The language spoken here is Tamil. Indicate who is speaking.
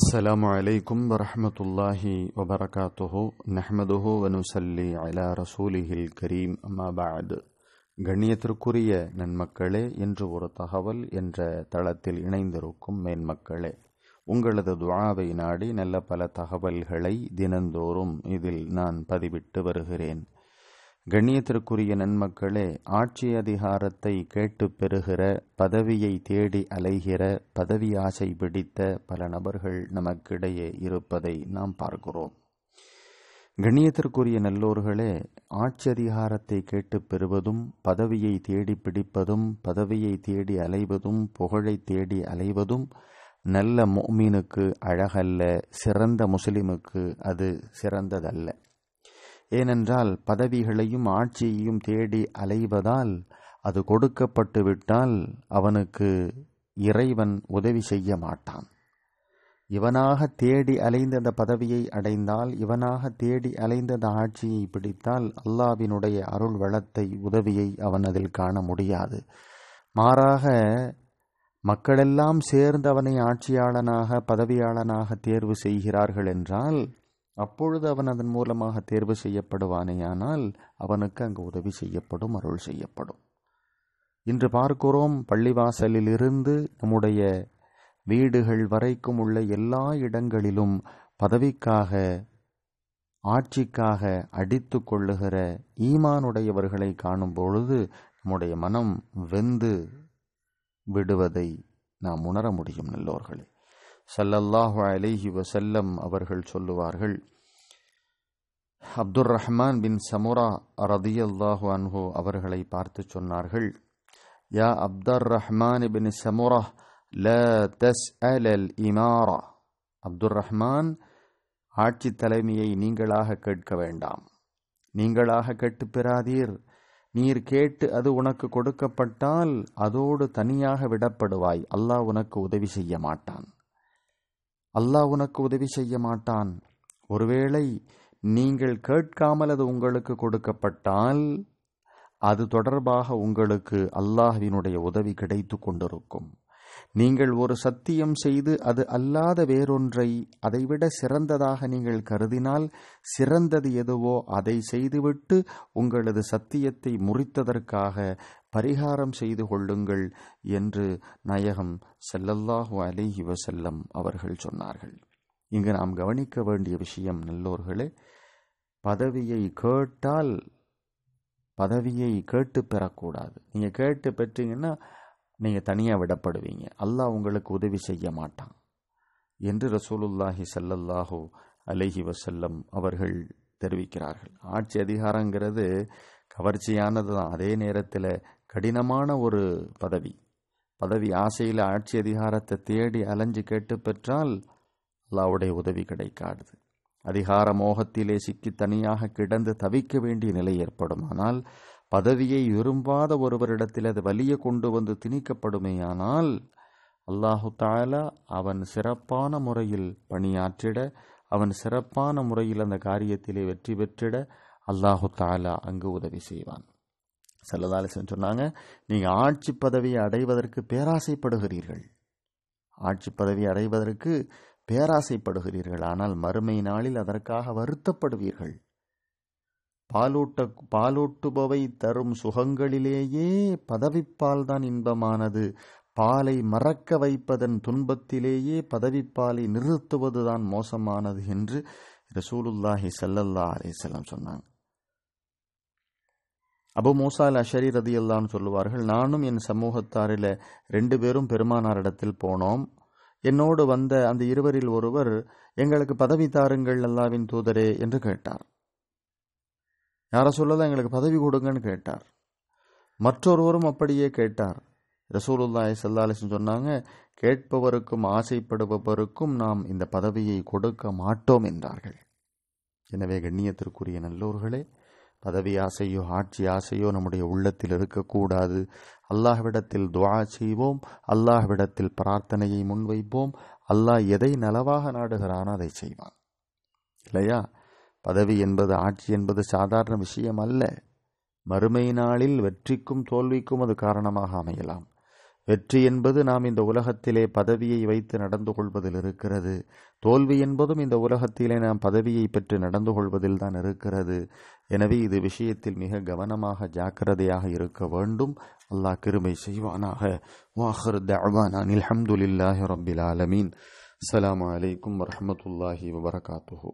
Speaker 1: السلام عليكم ورحمة الله وبركاته نحمده ونسلي على رسوله الكريم أما بعد கண்ணியத்திற்குரிய நன்மக்களே என்று ஒரு தகவல் என்ற தளத்தில் இணைந்திருக்கும் மேன்மக்களே உங்களது துவாவை நாடி நல்ல பல தகவல்களை தினந்தோறும் இதில் நான் பதிவிட்டு வருகிறேன் கண்ணியத்திற்குரிய நன்மக்களே ஆட்சி அதிகாரத்தை கேட்டு பெறுகிற பதவியை தேடி அலைகிற பதவி ஆசை பிடித்த பல நபர்கள் நமக்கிடையே இருப்பதை நாம் பார்க்கிறோம் கண்ணியத்திற்குரிய நல்லோர்களே ஆட்சி அதிகாரத்தை கேட்டு பெறுவதும் பதவியை தேடி பிடிப்பதும் பதவியை தேடி அலைவதும் புகழை தேடி அலைவதும் நல்ல மோமீனுக்கு அழகல்ல சிறந்த முஸ்லிமுக்கு அது சிறந்ததல்ல ஏனென்றால் பதவிகளையும் ஆட்சியையும் தேடி அலைவதால் அது கொடுக்கப்பட்டு விட்டால் அவனுக்கு இறைவன் உதவி செய்ய மாட்டான் இவனாக தேடி அலைந்த அந்த பதவியை அடைந்தால் இவனாக தேடி அலைந்த அந்த ஆட்சியை பிடித்தால் அல்லாவினுடைய அருள் வளத்தை உதவியை அவன் அதில் காண முடியாது மாறாக மக்களெல்லாம் சேர்ந்து அவனை ஆட்சியாளனாக பதவியாளனாக தேர்வு செய்கிறார்கள் என்றால் அப்பொழுது அவன் அதன் மூலமாக தேர்வு செய்யப்படுவானேயானால் அவனுக்கு அங்கு உதவி செய்யப்படும் அருள் செய்யப்படும் இன்று பார்க்கிறோம் பள்ளிவாசலிலிருந்து நம்முடைய வீடுகள் வரைக்கும் உள்ள எல்லா இடங்களிலும் பதவிக்காக ஆட்சிக்காக அடித்து கொள்ளுகிற ஈமானுடையவர்களை காணும் பொழுது நம்முடைய மனம் வெந்து விடுவதை நாம் உணர முடியும் நல்லோர்களே சல்லல்லாஹு அலைஹி வசல்லம் அவர்கள் சொல்லுவார்கள் அப்துர் ரஹ்மான் பின் சமுரா ரதியல்லாஹு அன்ஹு அவர்களை பார்த்து சொன்னார்கள் யா அப்தர் ரஹ்மான் பின் சமுரா ல தஸ் அல் அல் இமாரா அப்துர் ரஹ்மான் ஆட்சி தலைமையை நீங்களாக கேட்க வேண்டாம் நீங்களாக கேட்டு பெறாதீர் நீர் கேட்டு அது உனக்கு கொடுக்கப்பட்டால் அதோடு தனியாக விடப்படுவாய் அல்லாஹ் உனக்கு உதவி செய்ய மாட்டான் அல்லாஹ் உனக்கு உதவி செய்ய மாட்டான் ஒருவேளை நீங்கள் கேட்காமல் அது உங்களுக்கு கொடுக்கப்பட்டால் அது தொடர்பாக உங்களுக்கு அல்லாஹ்வினுடைய உதவி கிடைத்து கொண்டிருக்கும் நீங்கள் ஒரு சத்தியம் செய்து அது அல்லாத வேறொன்றை அதைவிட சிறந்ததாக நீங்கள் கருதினால் சிறந்தது எதுவோ அதை செய்துவிட்டு உங்களது சத்தியத்தை முறித்ததற்காக பரிகாரம் செய்து கொள்ளுங்கள் என்று நயகம் செல்லல்லாஹு அலிஹி வசல்லம் அவர்கள் சொன்னார்கள் இங்கு நாம் கவனிக்க வேண்டிய விஷயம் நல்லோர்களே பதவியை கேட்டால் பதவியை கேட்டு பெறக்கூடாது நீங்கள் கேட்டு பெற்றீங்கன்னா நீங்கள் தனியாக விடப்படுவீங்க அல்லாஹ் உங்களுக்கு உதவி செய்ய மாட்டான் என்று ரசூலுல்லாஹி சல்லல்லாஹோ அலஹி வசல்லம் அவர்கள் தெரிவிக்கிறார்கள் ஆட்சி அதிகாரங்கிறது கவர்ச்சியானது தான் அதே நேரத்தில் கடினமான ஒரு பதவி பதவி ஆசையில் ஆட்சி அதிகாரத்தை தேடி அலைஞ்சு கேட்டு பெற்றால் அல்லாவுடைய உதவி கிடைக்காது அதிகார மோகத்திலே சிக்கி தனியாக கிடந்து தவிக்க வேண்டிய நிலை ஏற்படும் ஆனால் பதவியை விரும்பாத ஒருவரிடத்தில் அது வலிய கொண்டு வந்து திணிக்கப்படுமேயானால் அல்லாஹு தாலா அவன் சிறப்பான முறையில் பணியாற்றிட அவன் சிறப்பான முறையில் அந்த காரியத்திலே வெற்றி பெற்றிட அல்லாஹு தாலா அங்கு உதவி செய்வான் செல்லதாலிசன் சொன்னாங்க நீங்கள் ஆட்சி பதவியை அடைவதற்கு பேராசைப்படுகிறீர்கள் ஆட்சி பதவி அடைவதற்கு பேராசைப்படுகிறீர்கள் ஆனால் மறுமை நாளில் அதற்காக வருத்தப்படுவீர்கள் பாலூட்ட பாலூட்டுபவை தரும் சுகங்களிலேயே பதவிப்பால் தான் இன்பமானது பாலை மறக்க வைப்பதன் துன்பத்திலேயே பதவிப்பாலை நிறுத்துவதுதான் மோசமானது என்று ரசூலுல்லாஹி சல்லல்லா அலிசல்லாம் சொன்னாங்க அபு மூசால் அஷரி ரதி அல்லான்னு சொல்லுவார்கள் நானும் என் சமூகத்தாரில் ரெண்டு பேரும் பெருமானாரிடத்தில் போனோம் என்னோடு வந்த அந்த இருவரில் ஒருவர் எங்களுக்கு பதவி தாருங்கள் அல்லாவின் தூதரே என்று கேட்டார் யாரை சொல்லதான் எங்களுக்கு பதவி கொடுங்கன்னு கேட்டார் மற்றொருவரும் அப்படியே கேட்டார் ரசூலுல்லாய் சல்லாலிசன் சொன்னாங்க கேட்பவருக்கும் ஆசைப்படுபவருக்கும் நாம் இந்த பதவியை கொடுக்க மாட்டோம் என்றார்கள் எனவே கண்ணியத்திற்குரிய நல்லோர்களே பதவி ஆசையோ ஆட்சி ஆசையோ நம்முடைய உள்ளத்தில் இருக்கக்கூடாது அல்லாஹ்விடத்தில் துவா செய்வோம் அல்லாஹ்விடத்தில் பிரார்த்தனையை முன்வைப்போம் அல்லாஹ் எதை நலவாக நாடுகிறானோ அதை செய்வான் இல்லையா பதவி என்பது ஆட்சி என்பது சாதாரண விஷயம் அல்ல மறுமை நாளில் வெற்றிக்கும் தோல்விக்கும் அது காரணமாக அமையலாம் வெற்றி என்பது நாம் இந்த உலகத்திலே பதவியை வைத்து நடந்து கொள்வதில் இருக்கிறது தோல்வி என்பதும் இந்த உலகத்திலே நாம் பதவியை பெற்று நடந்து கொள்வதில் தான் இருக்கிறது எனவே இது விஷயத்தில் மிக கவனமாக ஜாக்கிரதையாக இருக்க வேண்டும் அல்லாஹ் கிருமை செய்வானாக வாஹர் தவானா அலமதுல்லாஹி ரபில் அலாம் வரமத்துல்லாஹி வபரகாத்துஹூ